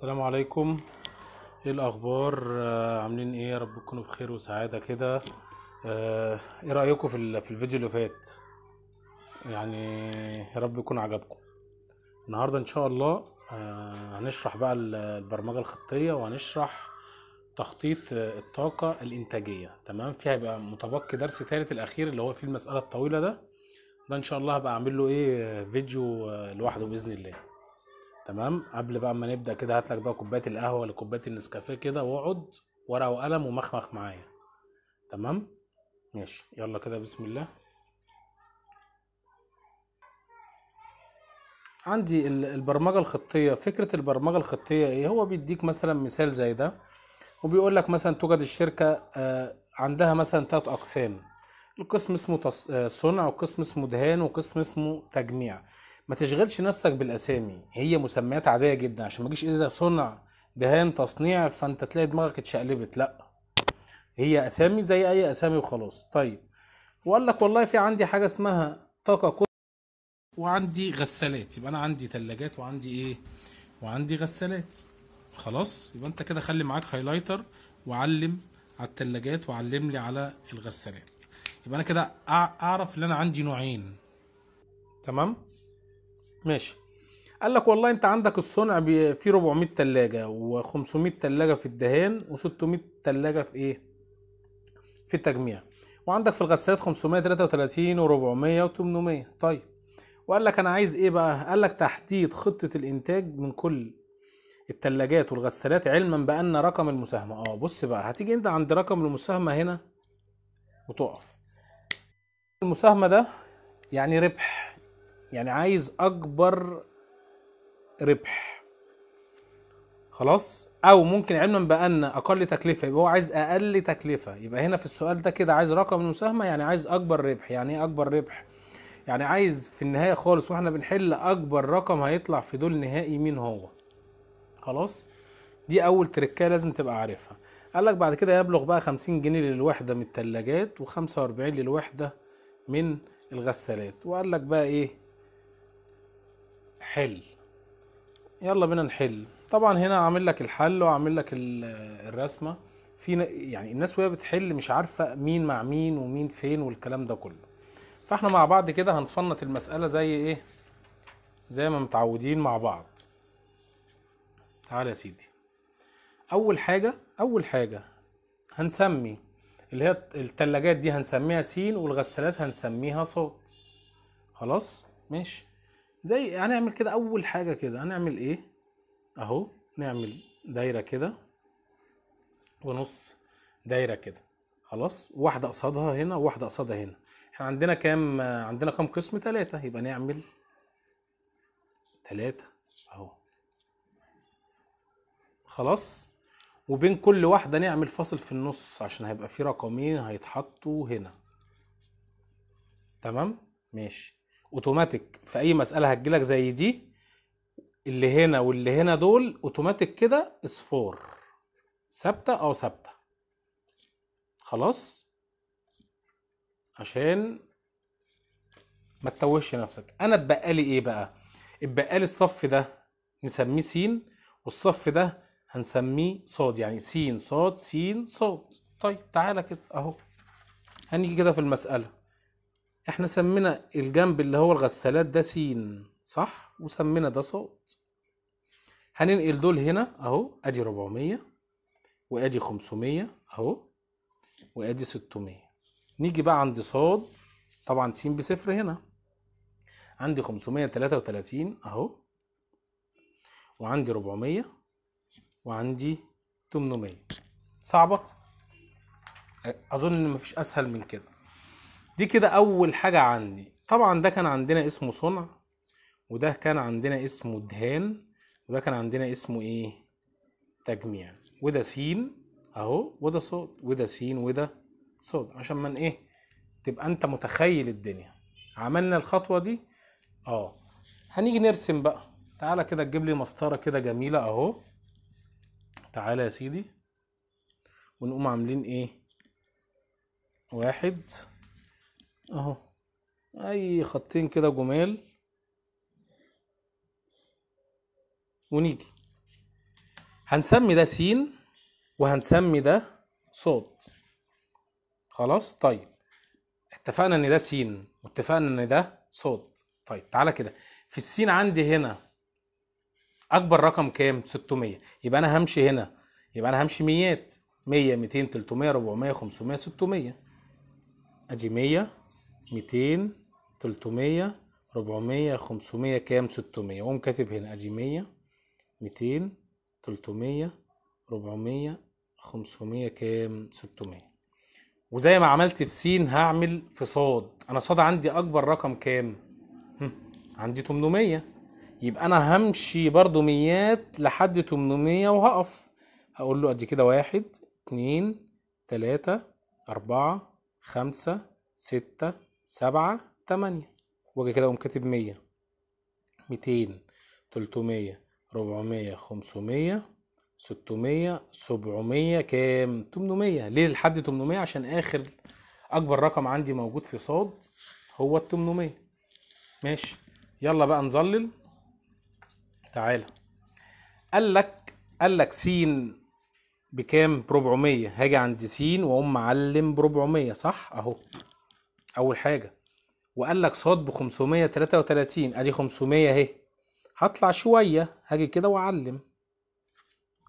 السلام عليكم ايه الاخبار آه عاملين ايه يا رب تكونوا بخير وسعاده كده آه ايه رايكم في, في الفيديو اللي فات يعني يا رب يكون عجبكم النهارده ان شاء الله آه هنشرح بقى البرمجه الخطيه وهنشرح تخطيط آه، الطاقه الانتاجيه تمام فيها هيبقى متبقي درس ثالث الاخير اللي هو فيه المساله الطويله ده ده ان شاء الله هبقى اعمل له ايه فيديو آه، لوحده باذن الله تمام قبل بقى ما نبدا كده هات لك بقى كوبايه القهوه ولا كوبايه النسكافيه كده واقعد ورقه وقلم ومخمخ معايا تمام ماشي يلا كده بسم الله عندي البرمجه الخطيه فكره البرمجه الخطيه ايه هو بيديك مثلا مثال زي ده وبيقول لك مثلا توجد الشركه آه، عندها مثلا ثلاث اقسام القسم اسمه آه، صنع وقسم اسمه دهان وقسم اسمه تجميع ما تشغلش نفسك بالاسامي هي مسميات عاديه جدا عشان ما تجيش ايه ده صنع دهان تصنيع فانت تلاقي دماغك اتشقلبت لا هي اسامي زي اي اسامي وخلاص طيب وقال لك والله في عندي حاجه اسمها طاقه كتب وعندي غسالات يبقى انا عندي ثلاجات وعندي ايه وعندي غسالات خلاص يبقى انت كده خلي معاك هايلايتر وعلم على الثلاجات وعلم لي على الغسالات يبقى انا كده اعرف ان انا عندي نوعين تمام ماشي قال لك والله انت عندك الصنع في 400 تلاجة و500 تلاجة في الدهان و600 تلاجة في ايه في التجميع وعندك في الغسالات 533 و400 و800 طيب وقال لك انا عايز ايه بقى قال لك تحديد خطة الانتاج من كل التلاجات والغسالات علما بان رقم المساهمة اه بص بقى هتيجي انت عند رقم المساهمة هنا وتقف المساهمة ده يعني ربح يعني عايز اكبر ربح خلاص او ممكن علما بان اقل تكلفه يبقى هو عايز اقل تكلفه يبقى هنا في السؤال ده كده عايز رقم المساهمه يعني عايز اكبر ربح يعني ايه اكبر ربح يعني عايز في النهايه خالص واحنا بنحل اكبر رقم هيطلع في دول نهائي مين هو خلاص دي اول تركه لازم تبقى عارفها قال لك بعد كده يبلغ بقى 50 جنيه للوحده من الثلاجات و45 للوحده من الغسالات وقال لك بقى ايه حل يلا بينا نحل طبعا هنا عامل لك الحل وعامل لك الرسمه في يعني الناس وهي بتحل مش عارفه مين مع مين ومين فين والكلام ده كله فاحنا مع بعض كده هنفنط المساله زي ايه زي ما متعودين مع بعض تعالى يا سيدي اول حاجه اول حاجه هنسمي اللي هي التلاجات دي هنسميها س والغسالات هنسميها ص خلاص ماشي زي هنعمل كده اول حاجه كده هنعمل ايه اهو نعمل دايره كده ونص دايره كده خلاص واحده قصادها هنا وواحده قصادها هنا احنا عندنا كام عندنا كام قسم ثلاثة يبقى نعمل ثلاثة اهو خلاص وبين كل واحده نعمل فاصل في النص عشان هيبقى في رقمين هيتحطوا هنا تمام ماشي اوتوماتيك في اي مساله هتجيلك زي دي اللي هنا واللي هنا دول اوتوماتيك كده اصفار ثابته او ثابته خلاص عشان ما تتوهش نفسك انا اتبقى لي ايه بقى اتبقى لي الصف ده نسميه س والصف ده هنسميه صاد يعني س صاد س صاد طيب تعالى كده اهو هنيجي كده في المساله احنا سمينا الجنب اللي هو الغسالات ده سين صح وسمينا ده صوت هننقل دول هنا اهو ادي 400 وادي 500 اهو وادي 600 نيجي بقى عند صاد طبعا س بصفر هنا عندي 533 اهو وعندي 400 وعندي 800 صعبه اظن ان مفيش اسهل من كده دي كده اول حاجة عندي طبعا ده كان عندنا اسمه صنع وده كان عندنا اسمه دهان وده كان عندنا اسمه ايه تجميع وده سين اهو وده صاد وده سين وده صاد عشان من ايه تبقى انت متخيل الدنيا عملنا الخطوة دي اه هنيجي نرسم بقى تعالى كده تجيب لي مسطرة كده جميلة اهو تعالى يا سيدي ونقوم عاملين ايه واحد اهو اي خطين كده جمال ونيجي هنسمي ده س وهنسمي ده صوت خلاص طيب اتفقنا ان ده س واتفقنا ان ده صوت طيب تعالى كده في السين عندي هنا اكبر رقم كام 600 يبقى انا همشي هنا يبقى انا همشي ميات 100 200 300 400 500 600 ادي 100 ميتين تلتمية ربعمية خمسمية كام ستمية اقوم كاتب هنا ادي مية ميتين تلتمية ربعمية خمسمية كام ستمية وزي ما عملت في سين هعمل في صاد انا صاد عندي اكبر رقم كام عندي 800 يبقى انا همشي برضو ميات لحد 800 وهقف هقول له ادي كده واحد اتنين تلاتة اربعة خمسة ستة سبعة تمانية واجي كده اقوم كاتب مية ميتين تلتمية ربعمية خمسمية ستمية سبعمية كام تمنمية ليه لحد تمنمية عشان اخر اكبر رقم عندي موجود في صاد هو التمنمية ماشي يلا بقى نظلل تعالى قال لك قال لك س بكام ب 400 هاجي عند س واقوم معلم ب 400 صح اهو اول حاجه وقال لك ص ب 533 ادي 500 اهي هطلع شويه هاجي كده واعلم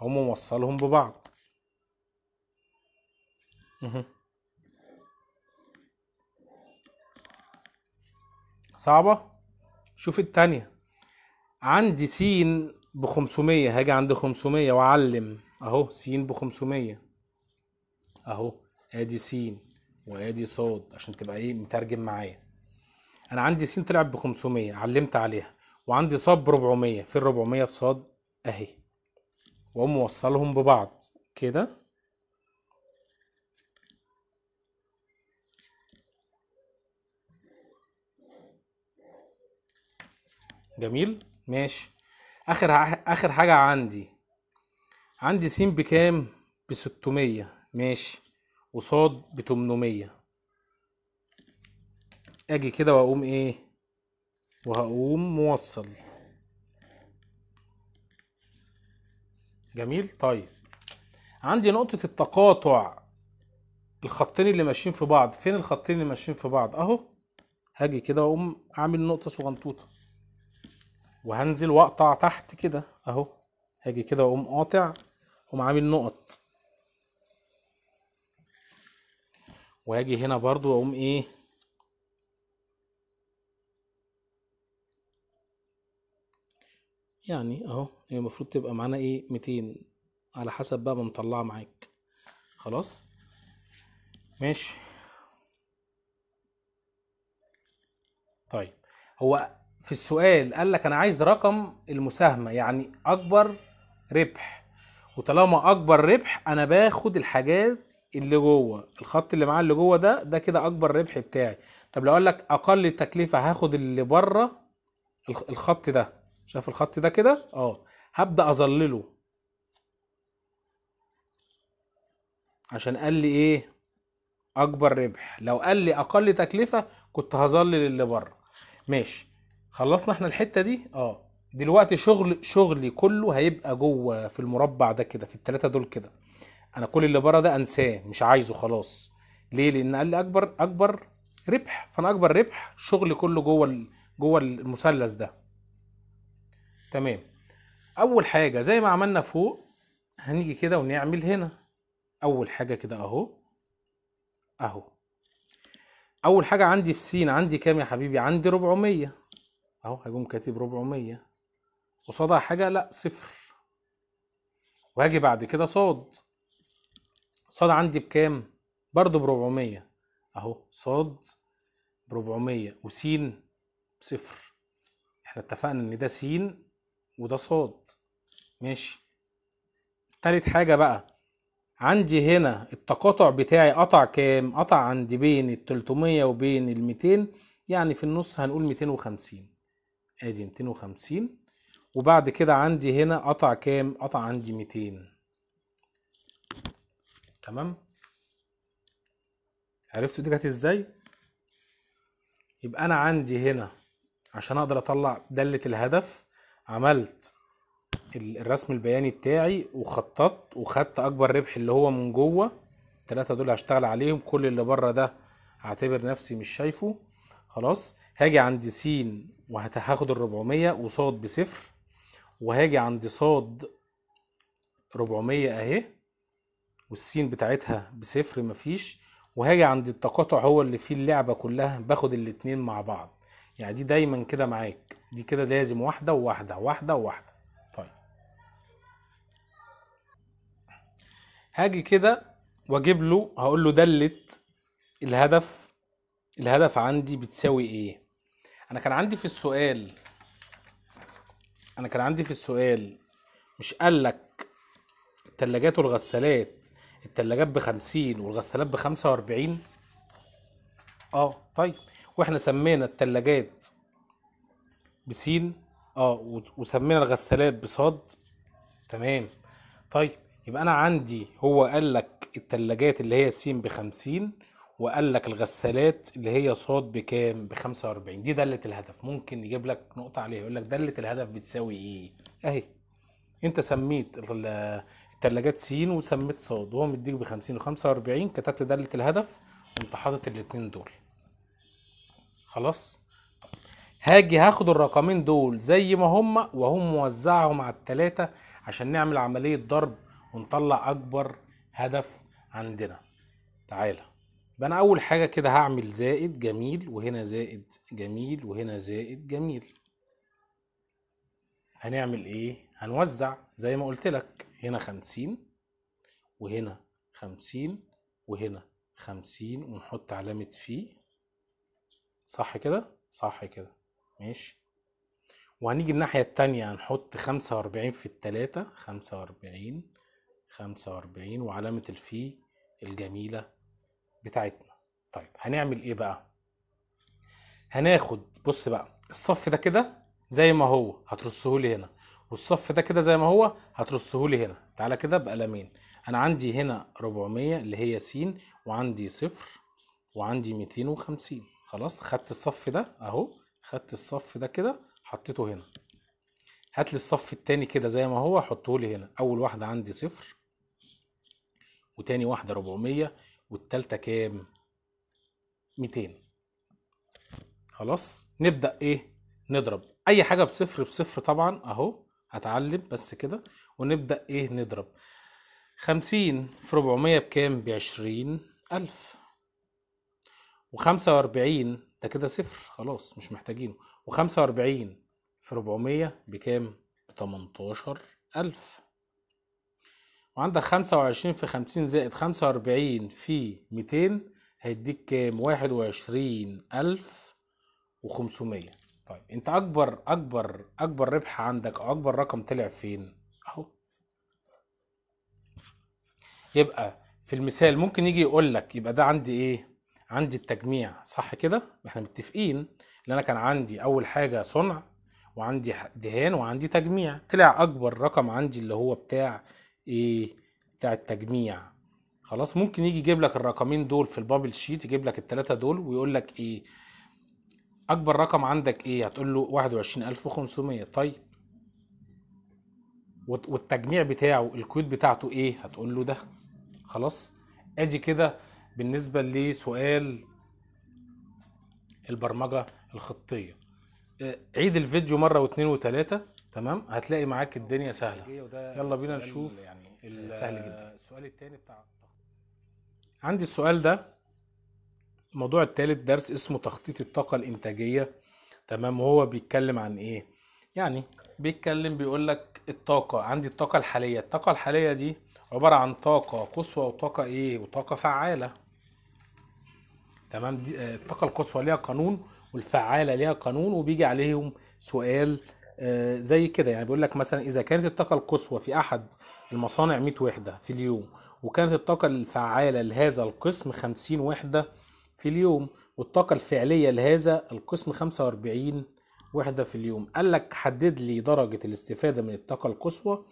هم موصلهم ببعض صعبه شوف الثانيه عندي س ب 500 هاجي عند 500 واعلم اهو س ب 500 اهو ادي سين وادي صاد عشان تبقى ايه مترجم معايا انا عندي س تلعب ب 500 علمت عليها وعندي صاد ب 400 في 400 في صاد اهي واقوم موصلهم ببعض كده جميل ماشي اخر اخر حاجه عندي عندي س بكام ب 600 ماشي وصاد 800 اجي كده واقوم ايه وهقوم موصل جميل طيب عندي نقطة التقاطع الخطين اللي ماشيين في بعض فين الخطين اللي ماشيين في بعض اهو هاجي كده واقوم عامل نقطة صغنطوطة وهنزل واقطع تحت كده اهو هاجي كده واقوم قاطع واقوم عامل نقط واجي هنا برضو اقوم ايه يعني اهو هي يعني المفروض تبقى معانا ايه 200 على حسب بقى ما مطلعها معاك خلاص ماشي طيب هو في السؤال قال لك انا عايز رقم المساهمه يعني اكبر ربح وطالما اكبر ربح انا باخد الحاجات اللي جوه الخط اللي معاه اللي جوه ده ده كده اكبر ربح بتاعي طب لو اقول لك اقل تكلفه هاخد اللي بره الخط ده شايف الخط ده كده اه هبدا اظلله عشان قال لي ايه اكبر ربح لو قال لي اقل تكلفه كنت هظلل اللي بره ماشي خلصنا احنا الحته دي اه دلوقتي شغل شغلي كله هيبقى جوه في المربع ده كده في التلاته دول كده انا كل اللي بره ده انساه مش عايزه خلاص ليه لان قال لي اكبر اكبر ربح فانا اكبر ربح شغلي كله جوه جوه المثلث ده تمام اول حاجه زي ما عملنا فوق هنيجي كده ونعمل هنا اول حاجه كده اهو اهو اول حاجه عندي في سين عندي كام يا حبيبي عندي 400 اهو هقوم كاتب 400 قصادها حاجه لا صفر وهاجي بعد كده صاد صاد عندي بكام برضه ب 400 اهو صاد ب 400 وس بصفر احنا اتفقنا ان ده س وده صاد ماشي تالت حاجه بقى عندي هنا التقاطع بتاعي قطع كام قطع عندي بين ال 300 وبين ال 200 يعني في النص هنقول 250 ادي 250 وبعد كده عندي هنا قطع كام قطع عندي 200 تمام عرفتوا دي جت ازاي يبقى انا عندي هنا عشان اقدر اطلع دالة الهدف عملت الرسم البياني بتاعي وخططت وخدت اكبر ربح اللي هو من جوه التلاتة دول هشتغل عليهم كل اللي بره ده هعتبر نفسي مش شايفه خلاص هاجي عند س وهاخد ال 400 وص بصفر وهاجي عند ص 400 اهي والسين بتاعتها بصفر مفيش وهاجي عند التقاطع هو اللي فيه اللعبه كلها باخد الاتنين مع بعض يعني دي دايما كده معاك دي كده لازم واحده وواحده واحده وواحده طيب هاجي كده واجيب له هقول له دله الهدف الهدف عندي بتساوي ايه انا كان عندي في السؤال انا كان عندي في السؤال مش قال لك الثلاجات والغسالات الثلاجات ب 50 والغسالات ب 45 اه طيب واحنا سمينا الثلاجات بسين اه وسمينا الغسالات بصاد تمام طيب يبقى انا عندي هو قال لك الثلاجات اللي هي سين ب 50 وقال لك الغسالات اللي هي صاد بكام ب 45 دي داله الهدف ممكن يجيب لك نقطه عليها يقول لك داله الهدف بتساوي ايه اهي انت سميت ثلاجات سين وسميت صاد وهو مديك ب 50 و 45 كتبت داله الهدف وقمت حاطط الاتنين دول خلاص هاجي هاخد الرقمين دول زي ما هما وهم موزعهم على التلاتة عشان نعمل عملية ضرب ونطلع أكبر هدف عندنا تعالى يبقى أنا أول حاجة كده هعمل زائد جميل وهنا زائد جميل وهنا زائد جميل هنعمل إيه؟ هنوزع زي ما قلت لك هنا خمسين وهنا خمسين وهنا خمسين ونحط علامة في صح كده؟ صح كده ماشي وهنيجي الناحية التانية هنحط خمسة وأربعين في التلاتة خمسة وأربعين خمسة وأربعين وعلامة الفي الجميلة بتاعتنا طيب هنعمل ايه بقى؟ هناخد بص بقى الصف ده كده زي ما هو هترصهولي هنا والصف ده كده زي ما هو هترصه لي هنا تعالى كده بقلمين انا عندي هنا 400 اللي هي س وعندي صفر وعندي 250 خلاص خدت الصف ده اهو خدت الصف ده كده حطيته هنا هات لي الصف الثاني كده زي ما هو حطه لي هنا اول واحده عندي صفر وتاني واحده 400 والثالثه كام 200 خلاص نبدا ايه نضرب اي حاجه بصفر بصفر طبعا اهو اتعلم بس كده ونبدأ ايه نضرب خمسين في ربعمية بكام بعشرين ألف وخمسة وأربعين ده كده صفر خلاص مش محتاجينه وخمسة وأربعين في ربعمية بكام بتمنتاشر ألف وعندك خمسة وعشرين في خمسين زائد خمسة وأربعين في ميتين هيديك كام واحد وعشرين ألف وخمسمية طيب انت اكبر اكبر اكبر ربح عندك او اكبر رقم طلع فين اهو يبقى في المثال ممكن يجي يقول لك يبقى ده عندي ايه عندي التجميع صح كده احنا متفقين ان انا كان عندي اول حاجه صنع وعندي دهان وعندي تجميع طلع اكبر رقم عندي اللي هو بتاع ايه بتاع التجميع خلاص ممكن يجي يجيب لك الرقمين دول في البابل شيت يجيب لك الثلاثه دول ويقول لك ايه اكبر رقم عندك ايه هتقول له 21500 طيب والتجميع بتاعه الكود بتاعته ايه هتقول له ده خلاص ادي كده بالنسبه لسؤال البرمجه الخطيه آه، عيد الفيديو مره واثنين وثلاثه تمام هتلاقي معاك الدنيا سهله يلا بينا نشوف يعني آه، سهل جدا السؤال الثاني بتاع عندي السؤال ده الموضوع التالت درس اسمه تخطيط الطاقة الإنتاجية تمام وهو بيتكلم عن إيه؟ يعني بيتكلم بيقول لك الطاقة عندي الطاقة الحالية الطاقة الحالية دي عبارة عن طاقة قصوى وطاقة إيه؟ وطاقة فعالة تمام دي آه، الطاقة القصوى ليها قانون والفعالة ليها قانون وبيجي عليهم سؤال آه، زي كده يعني بيقول لك مثلا اذا كانت الطاقه القصوى في احد المصانع 100 وحده في اليوم وكانت الطاقه الفعاله لهذا القسم 50 وحده في اليوم والطاقة الفعلية لهذا القسم 45 وحدة في اليوم قال لك حدد لي درجة الاستفادة من الطاقة القصوى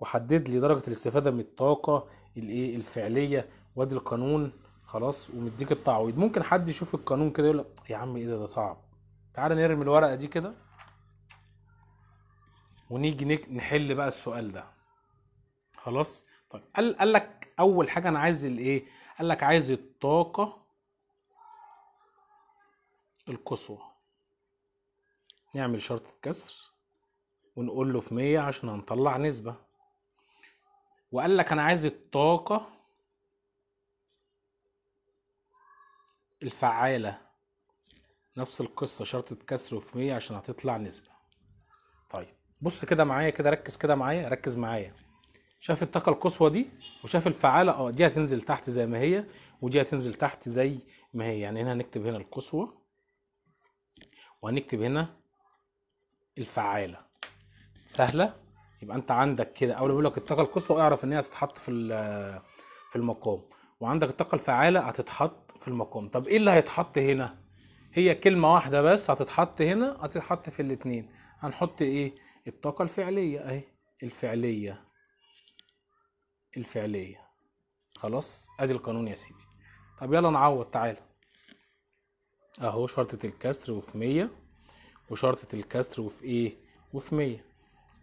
وحدد لي درجة الاستفادة من الطاقة الايه الفعلية وادي القانون خلاص ومديك التعويض ممكن حد يشوف القانون كده يقول يا عم ايه ده ده صعب تعالى نرمي الورقة دي كده ونيجي نحل بقى السؤال ده خلاص طيب قال قال لك اول حاجه انا عايز الايه قال لك عايز الطاقه القصوى نعمل شرطة كسر ونقول له في مية عشان هنطلع نسبة وقال لك أنا عايز الطاقة الفعالة نفس القصة شرطة كسر وفي مية عشان هتطلع نسبة طيب بص كده معايا كده ركز كده معايا ركز معايا شاف الطاقة القصوى دي وشاف الفعالة اه دي هتنزل تحت زي ما هي ودي هتنزل تحت زي ما هي يعني هنا هنكتب هنا القصوى وهنكتب هنا الفعالة سهلة يبقى انت عندك كده اول ما اقول لك الطاقة القصوى اعرف ان هي هتتحط في في المقام وعندك الطاقة الفعالة هتتحط في المقام طب ايه اللي هيتحط هنا هي كلمة واحدة بس هتتحط هنا هتتحط في الاثنين هنحط ايه الطاقة الفعلية اهي الفعلية الفعلية خلاص ادي القانون يا سيدي طب يلا نعوض تعالى اهو شرطة الكسر وفي مية وشرطة الكسر وفي ايه وفي مية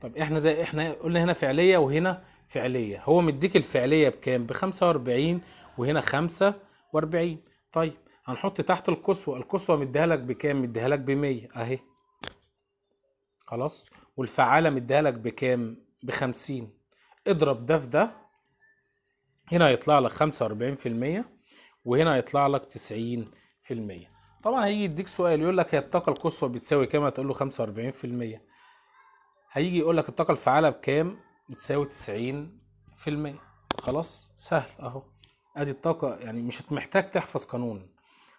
طب احنا زي احنا قلنا هنا فعلية وهنا فعلية هو مديك الفعلية بكام بخمسة واربعين وهنا خمسة واربعين طيب هنحط تحت القصوى القصوى مديها لك بكام مديها لك بمية اهي خلاص والفعالة مديها لك بكام بخمسين اضرب ده في ده هنا هيطلع لك خمسة واربعين في المية وهنا هيطلع لك تسعين في المية طبعا هيجي يديك سؤال يقول لك هي الطاقه القصوى بتساوي كام هتقول له 45% هيجي يقول لك الطاقه الفعاله بكام بتساوي 90% خلاص سهل اهو ادي الطاقه يعني مش محتاج تحفظ قانون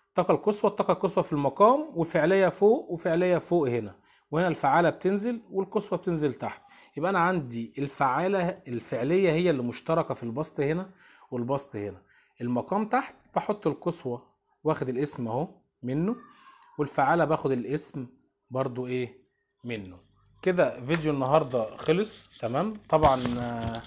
الطاقه القصوى الطاقه القصوى في المقام وفعليه فوق وفعليه فوق هنا وهنا الفعاله بتنزل والقصوى بتنزل تحت يبقى انا عندي الفعاله الفعليه هي اللي مشتركه في البسط هنا والبسط هنا المقام تحت بحط القصوى واخد الاسم اهو منه والفعالة باخد الاسم برضو ايه منه كده فيديو النهاردة خلص تمام طبعا آه،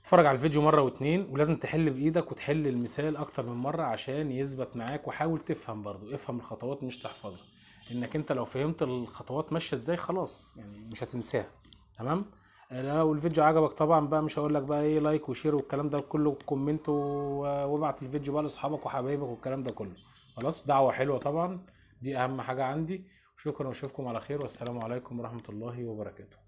اتفرج على الفيديو مرة واتنين ولازم تحل بايدك وتحل المثال اكتر من مرة عشان يثبت معاك وحاول تفهم برضو افهم الخطوات مش تحفظها لانك انت لو فهمت الخطوات ماشية ازاي خلاص يعني مش هتنساها تمام آه، لو الفيديو عجبك طبعا بقى مش هقول لك بقى ايه لايك وشير والكلام ده كله وكومنت وابعت الفيديو بقى لاصحابك وحبايبك والكلام ده كله خلاص دعوه حلوه طبعا دي اهم حاجه عندي شكرا واشوفكم على خير والسلام عليكم ورحمه الله وبركاته